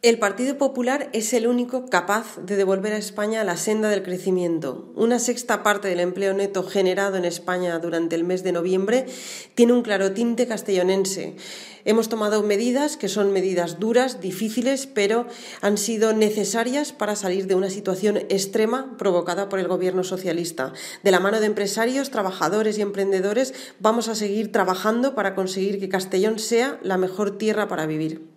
El Partido Popular es el único capaz de devolver a España la senda del crecimiento. Una sexta parte del empleo neto generado en España durante el mes de noviembre tiene un claro tinte castellonense. Hemos tomado medidas que son medidas duras, difíciles, pero han sido necesarias para salir de una situación extrema provocada por el gobierno socialista. De la mano de empresarios, trabajadores y emprendedores vamos a seguir trabajando para conseguir que Castellón sea la mejor tierra para vivir.